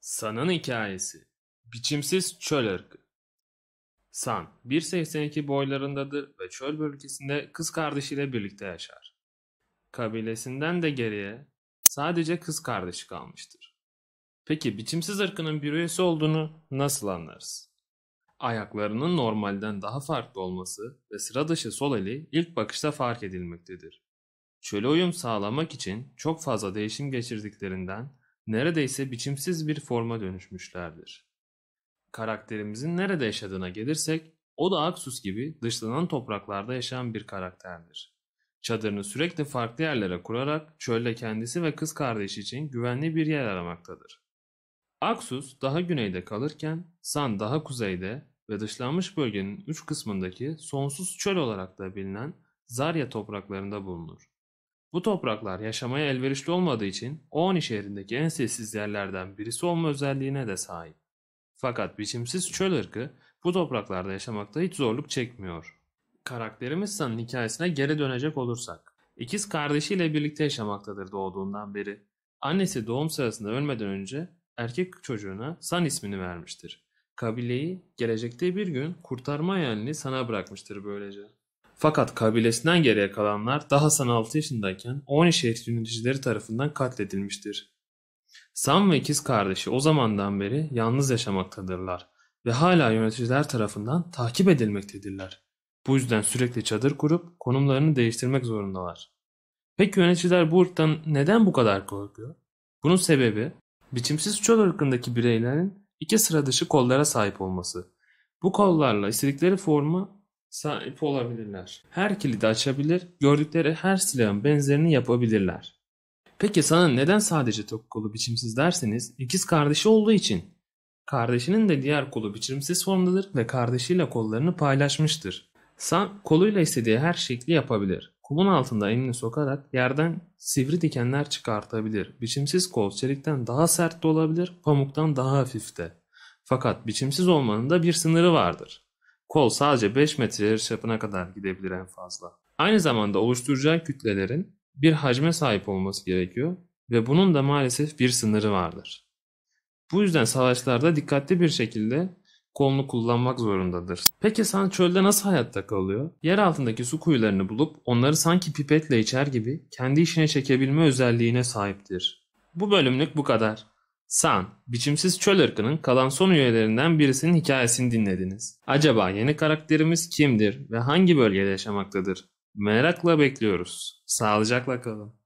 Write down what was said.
San'ın hikayesi Biçimsiz çöl ırkı San, 1.82 boylarındadır ve çöl bölgesinde kız kardeşiyle birlikte yaşar. Kabilesinden de geriye sadece kız kardeşi kalmıştır. Peki biçimsiz ırkının bir üyesi olduğunu nasıl anlarız? Ayaklarının normalden daha farklı olması ve sıra dışı sol eli ilk bakışta fark edilmektedir çöle uyum sağlamak için çok fazla değişim geçirdiklerinden neredeyse biçimsiz bir forma dönüşmüşlerdir. Karakterimizin nerede yaşadığına gelirsek, o da Aksus gibi dışlanan topraklarda yaşayan bir karakterdir. Çadırını sürekli farklı yerlere kurarak çölde kendisi ve kız kardeşi için güvenli bir yer aramaktadır. Aksus daha güneyde kalırken San daha kuzeyde ve dışlanmış bölgenin üç kısmındaki sonsuz çöl olarak da bilinen Zarya topraklarında bulunur. Bu topraklar yaşamaya elverişli olmadığı için Oğani şehrindeki en sessiz yerlerden birisi olma özelliğine de sahip. Fakat biçimsiz çöl ırkı bu topraklarda yaşamakta hiç zorluk çekmiyor. Karakterimiz San'ın hikayesine geri dönecek olursak. İkiz kardeşiyle birlikte yaşamaktadır doğduğundan beri. Annesi doğum sırasında ölmeden önce erkek çocuğuna San ismini vermiştir. Kabileyi gelecekte bir gün kurtarma hayalini sana bırakmıştır böylece. Fakat kabilesinden geriye kalanlar daha Hasan 6 yaşındayken 10 şehir yöneticileri tarafından katledilmiştir. Sam ve ikiz kardeşi o zamandan beri yalnız yaşamaktadırlar ve hala yöneticiler tarafından takip edilmektedirler. Bu yüzden sürekli çadır kurup konumlarını değiştirmek zorundalar. Peki yöneticiler bu ırktan neden bu kadar korkuyor? Bunun sebebi biçimsiz çöl ırkındaki bireylerin iki sıra dışı kollara sahip olması. Bu kollarla istedikleri formu sahip olabilirler. Her kilidi açabilir, gördükleri her silahın benzerini yapabilirler. Peki sana neden sadece tok kolu biçimsiz derseniz ikiz kardeşi olduğu için. Kardeşinin de diğer kolu biçimsiz formdadır ve kardeşiyle kollarını paylaşmıştır. Sam koluyla istediği her şekli yapabilir. Kolun altında elini sokarak yerden sivri dikenler çıkartabilir. Biçimsiz kol çelikten daha sert de olabilir, pamuktan daha hafif de. Fakat biçimsiz olmanın da bir sınırı vardır. Kol sadece 5 metre yarı çapına kadar gidebilir en fazla. Aynı zamanda oluşturacağı kütlelerin bir hacme sahip olması gerekiyor ve bunun da maalesef bir sınırı vardır. Bu yüzden savaşlarda dikkatli bir şekilde kolunu kullanmak zorundadır. Peki sen çölde nasıl hayatta kalıyor? Yer altındaki su kuyularını bulup onları sanki pipetle içer gibi kendi işine çekebilme özelliğine sahiptir. Bu bölümlük bu kadar. San, biçimsiz çöl ırkının kalan son üyelerinden birisinin hikayesini dinlediniz. Acaba yeni karakterimiz kimdir ve hangi bölgede yaşamaktadır? Merakla bekliyoruz. Sağlıcakla kalın.